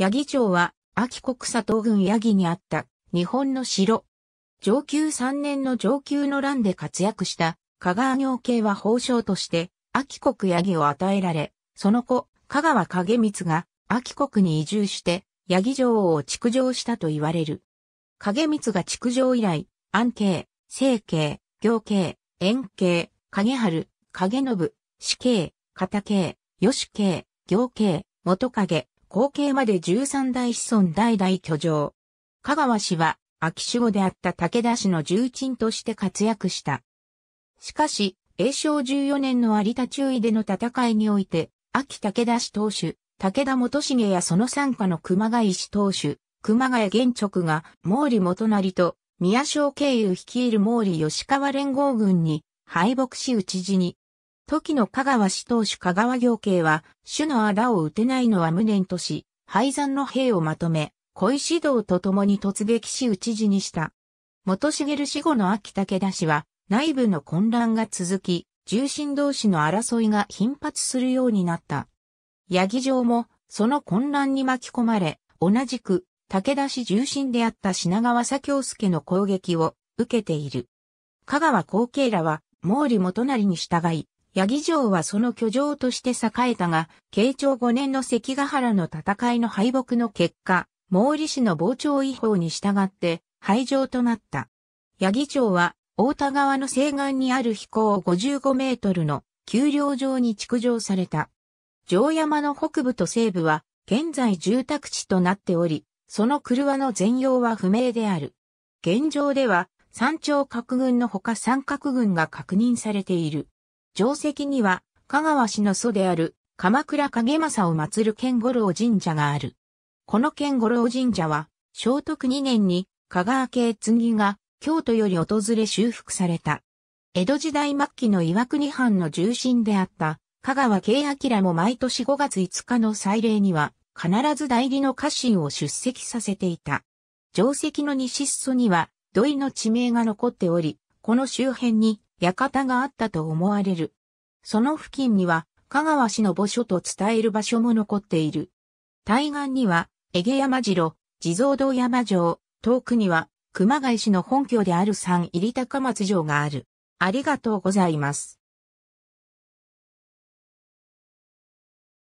八木町は、秋国佐藤郡八木にあった、日本の城。上級三年の上級の乱で活躍した、香川行慶は法将として、秋国八木を与えられ、その後、香川景光が、秋国に移住して、八木城を築城したと言われる。景光が築城以来、安慶、清慶、行慶、遠慶、影春、影信、死慶、片慶、吉慶、行慶、元影、後継まで13代子孫代々居城。香川氏は、秋守護であった武田氏の重鎮として活躍した。しかし、永正14年の有田中尉での戦いにおいて、秋武田氏当主、武田元重やその参加の熊谷氏当主、熊谷玄直が毛利元成と宮正経由率いる毛利吉川連合軍に敗北し討ち死に、時の香川市当主香川行慶は、主のあを打てないのは無念とし、廃山の兵をまとめ、小石道と共に突撃し討ち死にした。元茂死後の秋武田氏は、内部の混乱が続き、重臣同士の争いが頻発するようになった。八木城も、その混乱に巻き込まれ、同じく、武田氏重臣であった品川左京介の攻撃を受けている。香川後継らは、毛利元成に従い、八木城はその居城として栄えたが、慶長5年の関ヶ原の戦いの敗北の結果、毛利氏の傍聴違法に従って廃城となった。八木城は、大田川の西岸にある飛行55メートルの丘陵上に築城された。城山の北部と西部は、現在住宅地となっており、その車の全容は不明である。現状では、山頂角軍のほか三角軍が確認されている。定石には、香川氏の祖である、鎌倉影正を祀る剣五郎神社がある。この剣五郎神社は、聖徳2年に、香川系継が、京都より訪れ修復された。江戸時代末期の岩国藩の重臣であった、香川慶明も毎年5月5日の祭礼には、必ず代理の家臣を出席させていた。定石の西裾には、土井の地名が残っており、この周辺に館があったと思われる。その付近には、香川氏の墓所と伝える場所も残っている。対岸には、江毛山城、地蔵堂山城、遠くには、熊谷市の本拠である山入高松城がある。ありがとうございます。